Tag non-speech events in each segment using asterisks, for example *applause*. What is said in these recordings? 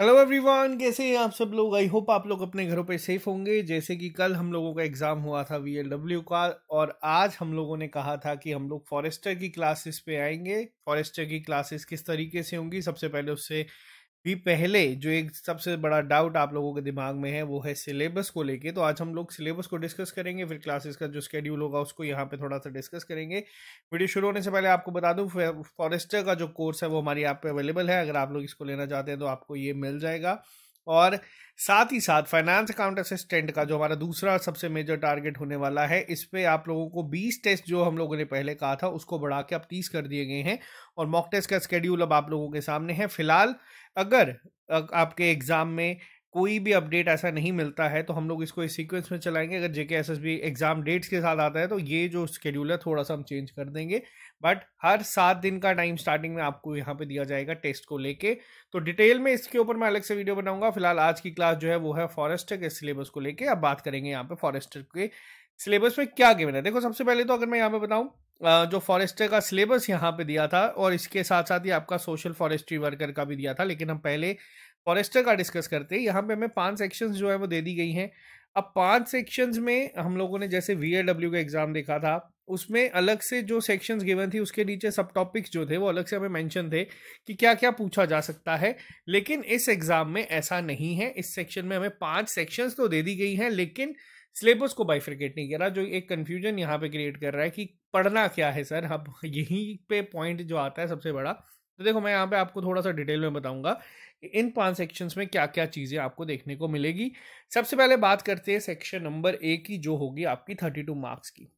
hello everyone कैसे हैं आप सब लोग आई होप आप लोग अपने घरों पे सेफ होंगे जैसे कि कल हम लोगों का एग्ज़ाम हुआ था वी का और आज हम लोगों ने कहा था कि हम लोग फॉरेस्टर की क्लासेस पे आएंगे फॉरेस्टर की क्लासेस किस तरीके से होंगी सबसे पहले उससे भी पहले जो एक सबसे बड़ा डाउट आप लोगों के दिमाग में है वो है सिलेबस को लेके तो आज हम लोग सिलेबस को डिस्कस करेंगे फिर क्लासेस का जो स्केड्यूल होगा उसको यहाँ पे थोड़ा सा डिस्कस करेंगे वीडियो शुरू होने से पहले आपको बता दूँ फॉरेस्टर का जो कोर्स है वो हमारी ऐप पे अवेलेबल है अगर आप लोग इसको लेना चाहते हैं तो आपको ये मिल जाएगा और साथ ही साथ फाइनेंस अकाउंट असिस्टेंट का जो हमारा दूसरा सबसे मेजर टारगेट होने वाला है इस पर आप लोगों को 20 टेस्ट जो हम लोगों ने पहले कहा था उसको बढ़ा के अब 30 कर दिए गए हैं और मॉक टेस्ट का स्केड्यूल अब आप लोगों के सामने है फिलहाल अगर आपके एग्ज़ाम में कोई भी अपडेट ऐसा नहीं मिलता है तो हम लोग इसको इस सीक्वेंस में चलाएंगे अगर J K S S B exam dates के साथ आता है तो ये जो स्केड्यूल है थोड़ा सा हम चेंज कर देंगे बट हर सात दिन का टाइम स्टार्टिंग में आपको यहाँ पे दिया जाएगा टेस्ट को लेके तो डिटेल में इसके ऊपर मैं अलग से वीडियो बनाऊंगा फिलहाल आज की क्लास जो है वो है फॉरेस्टर के सिलेबस को लेकर अब बात करेंगे यहाँ पे फॉरेस्टर के सिलेबस में क्या गिवन है देखो सबसे पहले तो अगर मैं यहाँ पे बताऊँ जो फॉरेस्टर का सिलेबस यहाँ पे दिया था और इसके साथ साथ ही आपका सोशल फॉरेस्ट्री वर्कर का भी दिया था लेकिन हम पहले फॉरेस्टर का डिस्कस करते हैं यहाँ पे हमें पांच सेक्शंस जो है वो दे दी गई हैं अब पांच सेक्शंस में हम लोगों ने जैसे वी का एग्ज़ाम देखा था उसमें अलग से जो सेक्शंस गिवन थी उसके नीचे सब टॉपिक्स जो थे वो अलग से हमें मेंशन थे कि क्या क्या पूछा जा सकता है लेकिन इस एग्ज़ाम में ऐसा नहीं है इस सेक्शन में हमें पांच सेक्शंस तो दे दी गई हैं लेकिन सिलेबस को बाइफ्रिकेट नहीं कर रहा जो एक कन्फ्यूजन यहाँ पे क्रिएट कर रहा है कि पढ़ना क्या है सर अब *laughs* यहीं पे पॉइंट जो आता है सबसे बड़ा तो देखो मैं यहाँ पे आपको थोड़ा सा डिटेल में बताऊंगा इन पांच सेक्शंस में क्या क्या चीज़ें आपको देखने को मिलेगी सबसे पहले बात करते हैं सेक्शन नंबर ए की जो होगी आपकी थर्टी टू मार्क्स की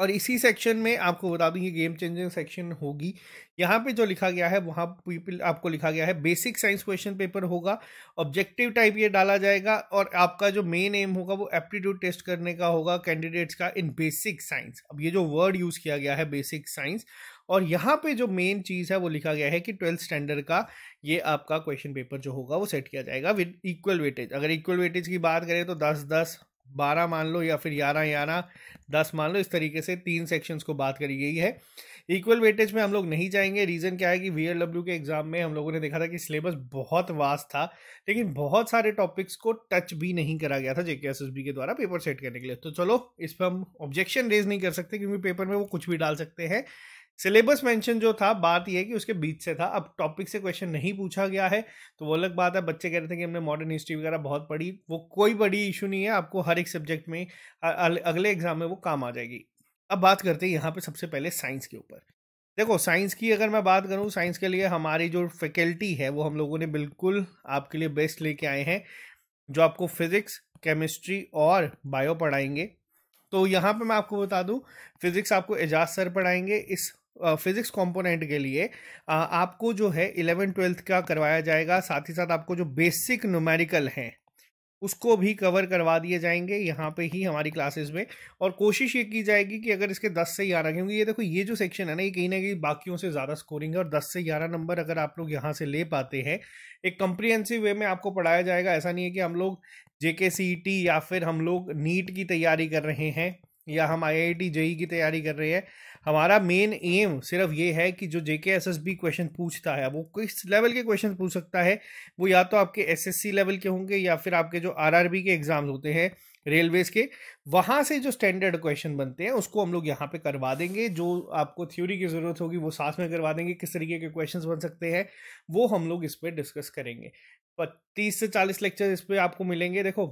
और इसी सेक्शन में आपको बता दूं ये गेम चेंजिंग सेक्शन होगी यहाँ पे जो लिखा गया है वहाँ पीपल आपको लिखा गया है बेसिक साइंस क्वेश्चन पेपर होगा ऑब्जेक्टिव टाइप ये डाला जाएगा और आपका जो मेन एम होगा वो एप्टीट्यूड टेस्ट करने का होगा कैंडिडेट्स का इन बेसिक साइंस अब ये जो वर्ड यूज़ किया गया है बेसिक साइंस और यहाँ पे जो मेन चीज़ है वो लिखा गया है कि ट्वेल्थ स्टैंडर्ड का ये आपका क्वेश्चन पेपर जो होगा वो सेट किया जाएगा विद इक्वल वेटेज अगर इक्वल वेटेज की बात करें तो दस दस बारह मान लो या फिर ग्यारह ग्यारह दस मान लो इस तरीके से तीन सेक्शंस को बात करी गई है इक्वल वेटेज में हम लोग नहीं जाएंगे रीज़न क्या है कि वी के एग्ज़ाम में हम लोगों ने देखा था कि सिलेबस बहुत वास्ट था लेकिन बहुत सारे टॉपिक्स को टच भी नहीं करा गया था जेके के द्वारा पेपर सेट करने के लिए तो चलो इस पर हम ऑब्जेक्शन रेज नहीं कर सकते क्योंकि पेपर में वो कुछ भी डाल सकते हैं सिलेबस मेंशन जो था बात यह कि उसके बीच से था अब टॉपिक से क्वेश्चन नहीं पूछा गया है तो वो अलग बात है बच्चे कह रहे थे कि हमने मॉडर्न हिस्ट्री वगैरह बहुत पढ़ी वो कोई बड़ी इशू नहीं है आपको हर एक सब्जेक्ट में अगले एग्जाम में वो काम आ जाएगी अब बात करते हैं यहाँ पे सबसे पहले साइंस के ऊपर देखो साइंस की अगर मैं बात करूँ साइंस के लिए हमारी जो फैकल्टी है वो हम लोगों ने बिल्कुल आपके लिए बेस्ट लेके आए हैं जो आपको फिज़िक्स केमिस्ट्री और बायो पढ़ाएंगे तो यहाँ पे मैं आपको बता दूँ फिज़िक्स आपको एजाज सर पढ़ाएंगे इस फिजिक्स कंपोनेंट के लिए आपको जो है इलेवन ट्वेल्थ का करवाया जाएगा साथ ही साथ आपको जो बेसिक न्यूमेरिकल हैं उसको भी कवर करवा दिए जाएंगे यहाँ पे ही हमारी क्लासेस में और कोशिश ये की जाएगी कि अगर इसके 10 से 11 क्योंकि ये देखो ये जो सेक्शन है ना ये कहीं ना कहीं बाकियों से ज़्यादा स्कोरिंग है और 10 से 11 नंबर अगर आप लोग यहाँ से ले पाते हैं एक कंप्रिहेंसिव वे में आपको पढ़ाया जाएगा ऐसा नहीं है कि हम लोग जेके e या फिर हम लोग नीट की तैयारी कर रहे हैं या हम आई आई टी जेई की तैयारी कर रहे हैं हमारा मेन एम सिर्फ ये है कि जो J K S S B question पूछता है वो किस लेवल के क्वेश्चन पूछ सकता है वो या तो आपके एस एस सी लेवल के होंगे या फिर आपके जो आर आर बी के एग्जाम होते हैं रेलवेज के वहाँ से जो स्टैंडर्ड क्वेश्चन बनते हैं उसको हम लोग यहाँ पे करवा देंगे जो आपको थ्योरी की ज़रूरत होगी वो साथ में करवा देंगे किस तरीके के क्वेश्चंस बन सकते हैं वो हम लोग इस पर डिस्कस करेंगे तीस से चालीस लेक्चर इस पर आपको मिलेंगे देखो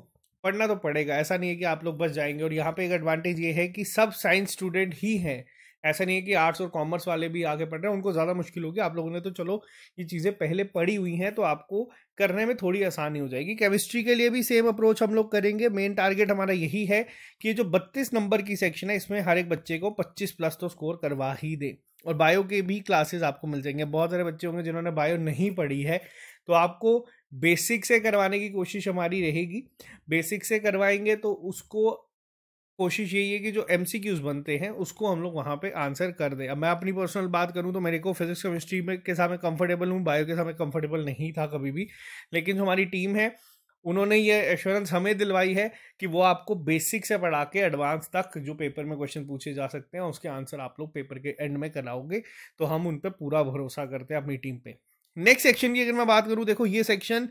पढ़ना तो पड़ेगा ऐसा नहीं है कि आप लोग बस जाएंगे और यहाँ पे एक एडवांटेज ये है कि सब साइंस स्टूडेंट ही हैं ऐसा नहीं है कि आर्ट्स और कॉमर्स वाले भी आगे पढ़ रहे हैं उनको ज़्यादा मुश्किल होगी आप लोगों ने तो चलो ये चीज़ें पहले पढ़ी हुई हैं तो आपको करने में थोड़ी आसानी हो जाएगी केमिस्ट्री के लिए भी सेम अप्रोच हम लोग करेंगे मेन टारगेट हमारा यही है कि जो बत्तीस नंबर की सेक्शन है इसमें हर एक बच्चे को पच्चीस प्लस तो स्कोर करवा ही दे और बायो के भी क्लासेस आपको मिल जाएंगे बहुत सारे बच्चे होंगे जिन्होंने बायो नहीं पढ़ी है तो आपको बेसिक से करवाने की कोशिश हमारी रहेगी बेसिक से करवाएंगे तो उसको कोशिश यही है कि जो एम बनते हैं उसको हम लोग वहाँ पे आंसर कर दें अब मैं अपनी पर्सनल बात करूँ तो मेरे को फिजिक्स केमिस्ट्री में के साथ मैं कंफर्टेबल हूँ बायो के साथ मैं कंफर्टेबल नहीं था कभी भी लेकिन जो हमारी टीम है उन्होंने ये एश्योरेंस हमें दिलवाई है कि वो आपको बेसिक से पढ़ा के एडवांस तक जो पेपर में क्वेश्चन पूछे जा सकते हैं उसके आंसर आप लोग पेपर के एंड में कराओगे तो हम उन पर पूरा भरोसा करते हैं अपनी टीम पे नेक्स्ट सेक्शन की अगर मैं बात करूँ देखो ये सेक्शन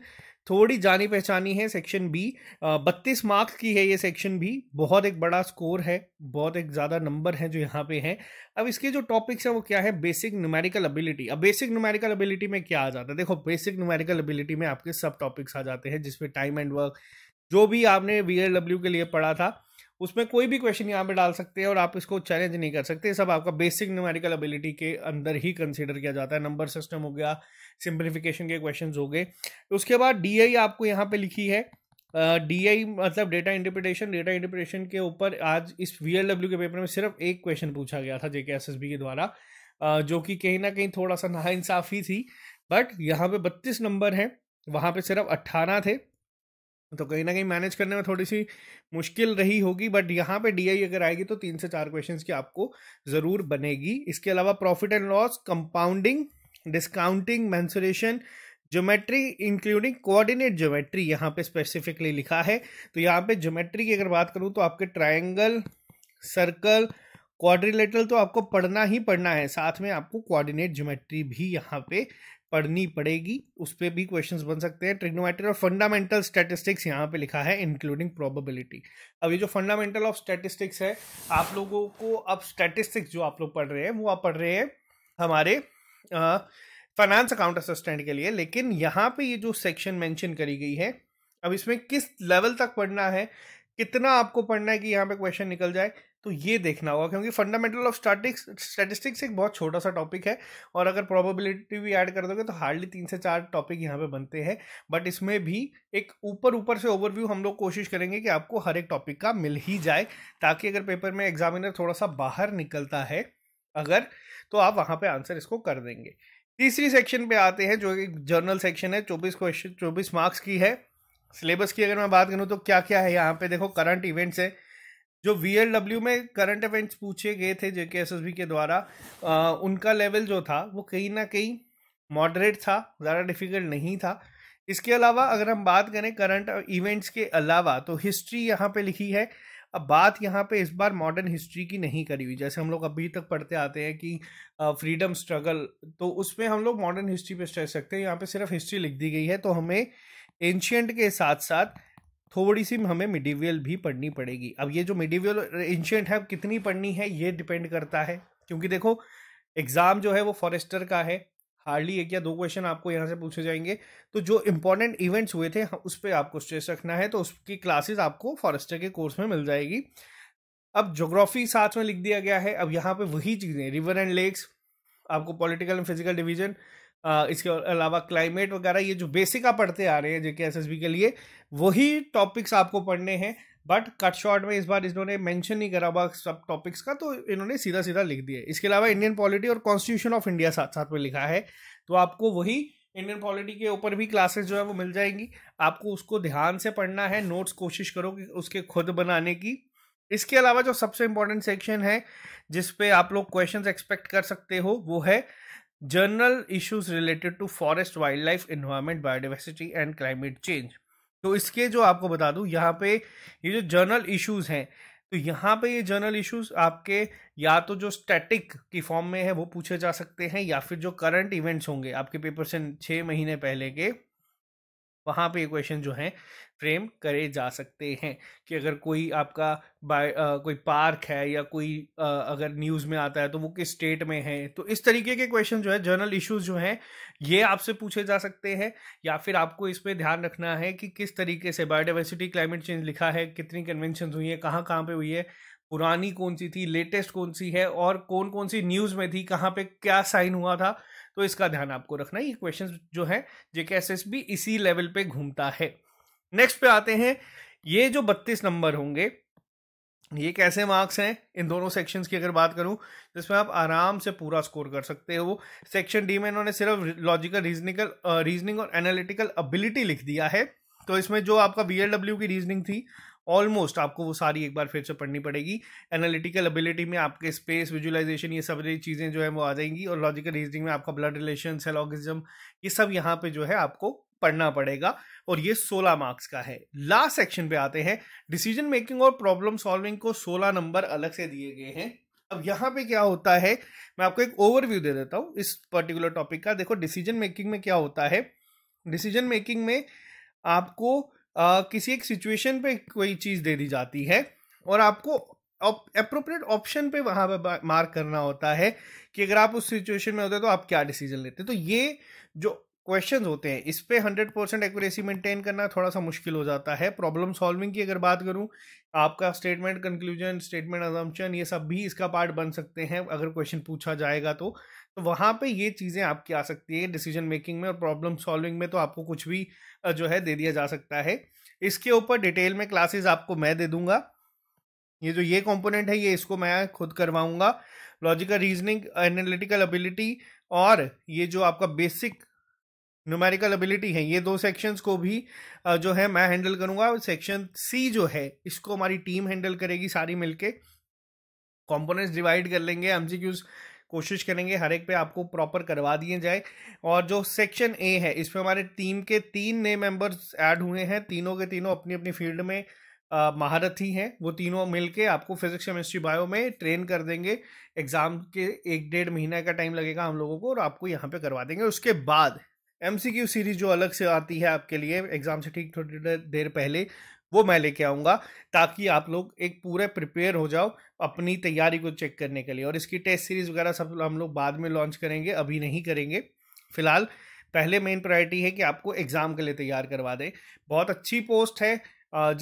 थोड़ी जानी पहचानी है सेक्शन बी बत्तीस मार्क्स की है ये सेक्शन भी बहुत एक बड़ा स्कोर है बहुत एक ज़्यादा नंबर है जो यहाँ पे हैं अब इसके जो टॉपिक्स हैं वो क्या है बेसिक न्यूमेरिकल एबिलिटी अब बेसिक न्यूमेरिकल एबिलिटी में क्या आ जाता है देखो बेसिक न्यूमेरिकल एबिलिटी में आपके सब टॉपिक्स आ जाते हैं जिसमें टाइम एंड वर्क जो भी आपने वी के लिए पढ़ा था उसमें कोई भी क्वेश्चन यहाँ पे डाल सकते हैं और आप इसको चैलेंज नहीं कर सकते सब आपका बेसिक न्यूमेरिकल एबिलिटी के अंदर ही कंसिडर किया जाता है नंबर सिस्टम हो गया सिंप्लीफिकेशन के क्वेश्चन हो गए उसके बाद डी आपको यहाँ पर लिखी है डी आई मतलब डेटा इंटरप्रिटेशन डेटा इंटरप्रिटेशन के ऊपर आज इस वी के पेपर में सिर्फ एक क्वेश्चन पूछा गया था जेके एस के द्वारा uh, जो कि कहीं ना कहीं थोड़ा सा नाइंसाफ़ी थी बट यहाँ पे बत्तीस नंबर हैं वहाँ पे सिर्फ अट्ठारह थे तो कहीं ना कहीं मैनेज करने में थोड़ी सी मुश्किल रही होगी बट यहाँ पे डी अगर आएगी तो तीन से चार क्वेश्चंस की आपको ज़रूर बनेगी इसके अलावा profit and loss compounding discounting mensuration geometry including coordinate geometry यहाँ पे स्पेसिफिकली लिखा है तो यहाँ पे ज्योमेट्री की अगर बात करूँ तो आपके ट्राइंगल सर्कल क्वाड्रिलेटरल तो आपको पढ़ना ही पढ़ना है साथ में आपको कोऑर्डिनेट ज्योमेट्री भी यहाँ पे पढ़नी पड़ेगी उस पर भी क्वेश्चंस बन सकते हैं ट्रिग्नोमेट्री और फंडामेंटल स्टैटिस्टिक्स यहाँ पे लिखा है इंक्लूडिंग प्रोबेबिलिटी अब ये जो फंडामेंटल ऑफ स्टैटिस्टिक्स है आप लोगों को अब स्टैटिस्टिक्स जो आप लोग पढ़ रहे हैं वो आप पढ़ रहे हैं हमारे फाइनेंस अकाउंट असिस्टेंट के लिए लेकिन यहाँ पे ये जो सेक्शन मेंशन करी गई है अब इसमें किस लेवल तक पढ़ना है कितना आपको पढ़ना है कि यहाँ पे क्वेश्चन निकल जाए तो ये देखना होगा क्योंकि फंडामेंटल ऑफ स्टैटिक्स स्टैटिस्टिक्स एक बहुत छोटा सा टॉपिक है और अगर प्रोबेबिलिटी भी ऐड कर दोगे तो हार्डली तीन से चार टॉपिक यहाँ पे बनते हैं बट इसमें भी एक ऊपर ऊपर से ओवरव्यू हम लोग कोशिश करेंगे कि आपको हर एक टॉपिक का मिल ही जाए ताकि अगर पेपर में एग्जामिनर थोड़ा सा बाहर निकलता है अगर तो आप वहाँ पर आंसर इसको कर देंगे तीसरी सेक्शन पे आते हैं जो एक जर्नल सेक्शन है चौबीस क्वेश्चन चौबीस मार्क्स की है सिलेबस की अगर मैं बात करूँ तो क्या क्या है यहाँ पे देखो करंट इवेंट्स है जो डब्ल्यू में करंट इवेंट्स पूछे गए थे जेके बी के द्वारा आ, उनका लेवल जो था वो कहीं ना कहीं मॉडरेट था ज़्यादा डिफिकल्ट नहीं था इसके अलावा अगर हम बात करें करंट इवेंट्स के अलावा तो हिस्ट्री यहाँ पे लिखी है अब बात यहाँ पे इस बार मॉडर्न हिस्ट्री की नहीं करी हुई जैसे हम लोग अभी तक पढ़ते आते हैं कि फ्रीडम स्ट्रगल तो उसमें हम लोग मॉडर्न हिस्ट्री पे स्ट्रेस सकते हैं यहाँ पे सिर्फ हिस्ट्री लिख दी गई है तो हमें एंशियंट के साथ साथ थोड़ी सी हमें मिडिवियल भी पढ़नी पड़ेगी अब ये जो मिडिवियल एंशियंट है कितनी पढ़नी है ये डिपेंड करता है क्योंकि देखो एग्ज़ाम जो है वो फॉरेस्टर का है हार्डली एक या दो क्वेश्चन आपको यहाँ से पूछे जाएंगे तो जो इंपॉर्टेंट इवेंट्स हुए थे हाँ, उस पर आपको स्ट्रेस रखना है तो उसकी क्लासेस आपको फॉरेस्टर के कोर्स में मिल जाएगी अब जोग्राफी साथ में लिख दिया गया है अब यहाँ पे वही चीज़ें रिवर एंड लेक्स आपको पॉलिटिकल एंड फिजिकल डिवीजन इसके अलावा क्लाइमेट वगैरह ये जो बेसिक आप पढ़ते आ रहे हैं जेके एस के लिए वही टॉपिक्स आपको पढ़ने हैं बट कट शॉर्ट में इस बार इन्होंने मेंशन नहीं करा हुआ सब टॉपिक्स का तो इन्होंने सीधा सीधा लिख दिया इसके अलावा इंडियन पॉलिटी और कॉन्स्टिट्यूशन ऑफ इंडिया साथ साथ में लिखा है तो आपको वही इंडियन पॉलिटी के ऊपर भी क्लासेस जो है वो मिल जाएंगी आपको उसको ध्यान से पढ़ना है नोट्स कोशिश करो कि उसके खुद बनाने की इसके अलावा जो सबसे इम्पोर्टेंट सेक्शन है जिसपे आप लोग क्वेश्चन एक्सपेक्ट कर सकते हो वो है general issues related to forest wildlife environment biodiversity and climate change तो इसके जो आपको बता दूं यहाँ पे ये जो जर्नल इश्यूज हैं तो यहाँ पे ये जर्नल इश्यूज आपके या तो जो स्टैटिक की फॉर्म में है वो पूछे जा सकते हैं या फिर जो करंट इवेंट्स होंगे आपके पेपर से छः महीने पहले के वहाँ पे ये क्वेश्चन जो हैं फ्रेम करे जा सकते हैं कि अगर कोई आपका बाय कोई पार्क है या कोई आ, अगर न्यूज़ में आता है तो वो किस स्टेट में है तो इस तरीके के क्वेश्चन जो है जर्नल इश्यूज जो हैं ये आपसे पूछे जा सकते हैं या फिर आपको इस पर ध्यान रखना है कि किस तरीके से बायोडाइवर्सिटी क्लाइमेट चेंज लिखा है कितनी कन्वेंशन हुई है कहाँ कहाँ पर हुई है पुरानी कौन सी थी लेटेस्ट कौन सी है और कौन कौन सी न्यूज़ में थी कहाँ पे क्या साइन हुआ था तो इसका ध्यान आपको रखना ये क्वेश्चन जो है जेके एस इसी लेवल पे घूमता है नेक्स्ट पे आते हैं ये जो बत्तीस नंबर होंगे ये कैसे मार्क्स हैं इन दोनों सेक्शंस की अगर बात करूं जिसमें आप आराम से पूरा स्कोर कर सकते हो सेक्शन डी में इन्होंने सिर्फ लॉजिकल रीजनिकल रीजनिंग और एनालिटिकल एबिलिटी लिख दिया है तो इसमें जो आपका बी की रीजनिंग थी ऑलमोस्ट आपको वो सारी एक बार फिर से पढ़नी पड़ेगी एनालिटिकल एबिलिटी में आपके स्पेस विजुअलाइजेशन ये सब चीज़ें जो है वो आ जाएंगी और लॉजिकल रीजनिंग में आपका ब्लड रिलेशन सेलॉगिज्म ये सब यहाँ पे जो है आपको पढ़ना पड़ेगा और ये 16 मार्क्स का है लास्ट सेक्शन पे आते हैं डिसीजन मेकिंग और प्रॉब्लम सॉल्विंग को 16 नंबर अलग से दिए गए हैं अब यहाँ पे क्या होता है मैं आपको एक ओवरव्यू दे देता हूँ इस पर्टिकुलर टॉपिक का देखो डिसीजन मेकिंग में क्या होता है डिसीजन मेकिंग में आपको किसी एक सिचुएशन पे कोई चीज़ दे दी जाती है और आपको अप्रोप्रिएट ऑप्शन पे वहाँ पे मार्क करना होता है कि अगर आप उस सिचुएशन में होते तो आप क्या डिसीजन लेते तो ये जो क्वेश्चन होते हैं इस पर हंड्रेड परसेंट एक्यूरेसी मेंटेन करना थोड़ा सा मुश्किल हो जाता है प्रॉब्लम सॉल्विंग की अगर बात करूँ आपका स्टेटमेंट कंक्लूजन स्टेटमेंट अजम्पन ये सब भी इसका पार्ट बन सकते हैं अगर क्वेश्चन पूछा जाएगा तो तो वहाँ पे ये चीज़ें आपकी आ सकती है डिसीजन मेकिंग में और प्रॉब्लम सॉल्विंग में तो आपको कुछ भी जो है दे दिया जा सकता है इसके ऊपर डिटेल में क्लासेस आपको मैं दे दूंगा ये जो ये कंपोनेंट है ये इसको मैं खुद करवाऊंगा लॉजिकल रीजनिंग एनालिटिकल एबिलिटी और ये जो आपका बेसिक न्यूमेरिकल एबिलिटी है ये दो सेक्शंस को भी जो है मैं हैंडल करूंगा सेक्शन सी जो है इसको हमारी टीम हैंडल करेगी सारी मिलके कंपोनेंट्स डिवाइड कर लेंगे एमसीक्यूज कोशिश करेंगे हर एक पे आपको प्रॉपर करवा दिए जाए और जो सेक्शन ए है इसमें हमारे टीम के तीन नए मेंबर्स ऐड हुए हैं तीनों के तीनों अपनी अपनी फील्ड में महारथी हैं वो तीनों मिलके आपको फिजिक्स केमिस्ट्री बायो में ट्रेन कर देंगे एग्ज़ाम के एक डेढ़ महीना का टाइम लगेगा हम लोगों को और आपको यहाँ पे करवा देंगे उसके बाद एम सीरीज़ जो अलग से आती है आपके लिए एग्ज़ाम से ठीक थोड़ी देर पहले वो मैं लेके आऊँगा ताकि आप लोग एक पूरे प्रिपेयर हो जाओ अपनी तैयारी को चेक करने के लिए और इसकी टेस्ट सीरीज़ वगैरह सब हम लोग बाद में लॉन्च करेंगे अभी नहीं करेंगे फिलहाल पहले मेन प्रायोरिटी है कि आपको एग्ज़ाम के लिए तैयार करवा दें बहुत अच्छी पोस्ट है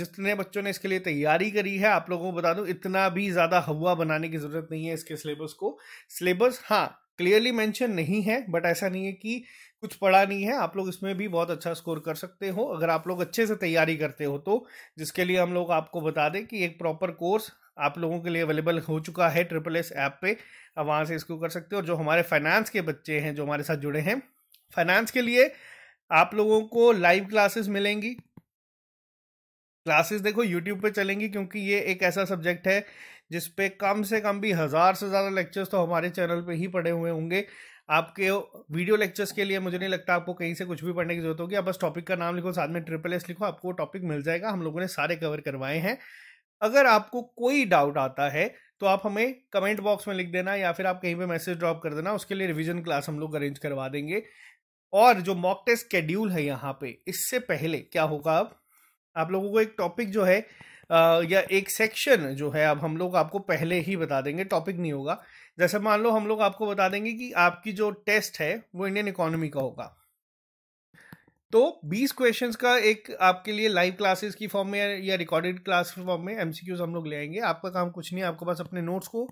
जितने बच्चों ने इसके लिए तैयारी करी है आप लोगों को बता दूं इतना भी ज़्यादा हवा बनाने की ज़रूरत नहीं है इसके सिलेबस को सिलेबस हाँ क्लियरली मेंशन नहीं है बट ऐसा नहीं है कि कुछ पढ़ा नहीं है आप लोग इसमें भी बहुत अच्छा स्कोर कर सकते हो अगर आप लोग अच्छे से तैयारी करते हो तो जिसके लिए हम लोग आपको बता दें कि एक प्रॉपर कोर्स आप लोगों के लिए अवेलेबल हो चुका है ट्रिपल एस ऐप पे आप वहाँ से इसको कर सकते हो और जो हमारे फाइनेंस के बच्चे हैं जो हमारे साथ जुड़े हैं फाइनेंस के लिए आप लोगों को लाइव क्लासेस मिलेंगी क्लासेस देखो यूट्यूब पे चलेंगी क्योंकि ये एक ऐसा सब्जेक्ट है जिस पे कम से कम भी हज़ार से ज़्यादा लेक्चर्स तो हमारे चैनल पे ही पड़े हुए होंगे आपके वीडियो लेक्चर्स के लिए मुझे नहीं लगता आपको कहीं से कुछ भी पढ़ने की जरूरत होगी आप बस टॉपिक का नाम लिखो साथ में ट्रिपल एस लिखो आपको टॉपिक मिल जाएगा हम लोगों ने सारे कवर करवाए हैं अगर आपको कोई डाउट आता है तो आप हमें कमेंट बॉक्स में लिख देना या फिर आप कहीं पर मैसेज ड्रॉप कर देना उसके लिए रिविजन क्लास हम लोग अरेंज करवा देंगे और जो मॉक टेस्ट कैड्यूल है यहाँ पे इससे पहले क्या होगा अब आप लोगों को एक टॉपिक जो है या एक सेक्शन जो है अब हम लोग आपको पहले ही बता देंगे टॉपिक नहीं होगा जैसे मान लो हम लोग आपको बता देंगे कि आपकी जो टेस्ट है वो इंडियन इकोनॉमी का होगा तो 20 क्वेश्चंस का एक आपके लिए लाइव क्लासेस की फॉर्म में या रिकॉर्डेड क्लास फॉर्म में एमसीक्यूज हम लोग ले आएंगे आपका काम कुछ नहीं है आपके पास अपने नोट्स को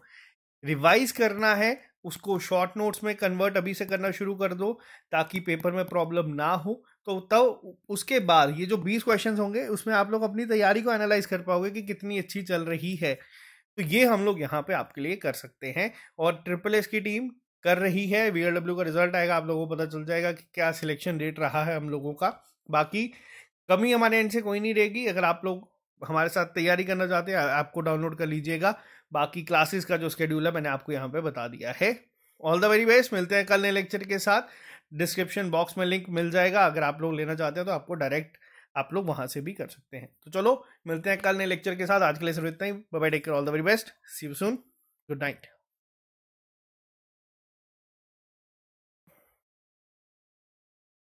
रिवाइज करना है उसको शॉर्ट नोट्स में कन्वर्ट अभी से करना शुरू कर दो ताकि पेपर में प्रॉब्लम ना हो तो तब उसके बाद ये जो बीस क्वेश्चन होंगे उसमें आप लोग अपनी तैयारी को एनालाइज कर पाओगे कि कितनी अच्छी चल रही है तो ये हम लोग यहाँ पे आपके लिए कर सकते हैं और ट्रिपल एस की टीम कर रही है वी का रिजल्ट आएगा आप लोगों को पता चल जाएगा कि क्या सिलेक्शन रेट रहा है हम लोगों का बाकी कमी हमारे एंड से कोई नहीं रहेगी अगर आप लोग हमारे साथ तैयारी करना चाहते हैं ऐप को डाउनलोड कर लीजिएगा बाकी क्लासेस का जो स्केड्यूल है मैंने आपको यहाँ पे बता दिया है ऑल द वेरी बेस्ट मिलते हैं कल नए लेक्चर के साथ डिस्क्रिप्शन बॉक्स में लिंक मिल जाएगा अगर आप लोग लेना चाहते हैं तो आपको डायरेक्ट आप लोग वहाँ से भी कर सकते हैं तो चलो मिलते हैं कल नए लेक्चर के साथ आज के लिए सिर्फ इतना ही bye take all the very best see you soon good night